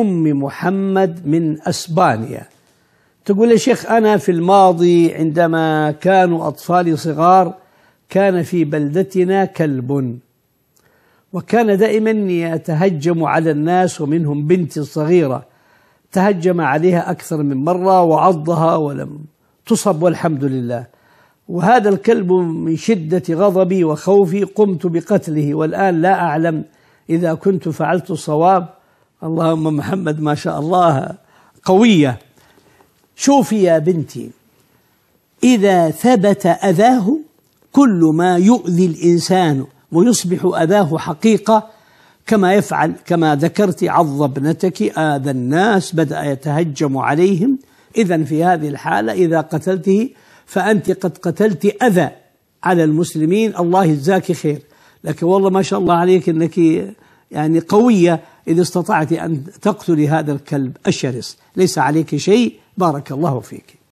أم محمد من أسبانيا تقول يا شيخ أنا في الماضي عندما كانوا أطفالي صغار كان في بلدتنا كلب وكان دائما يتهجم على الناس ومنهم بنتي الصغيرة تهجم عليها أكثر من مرة وعضها ولم تصب والحمد لله وهذا الكلب من شدة غضبي وخوفي قمت بقتله والآن لا أعلم إذا كنت فعلت الصواب اللهم محمد ما شاء الله قوية شوفي يا بنتي إذا ثبت أذاه كل ما يؤذي الإنسان ويصبح أذاه حقيقة كما يفعل كما ذكرت عض ابنتك آذى الناس بدأ يتهجم عليهم إذا في هذه الحالة إذا قتلته فأنت قد قتلت أذى على المسلمين الله يجزاك خير لكن والله ما شاء الله عليك أنك يعني قوية إذا استطعت أن تقتلي هذا الكلب الشرس ليس عليك شيء بارك الله فيك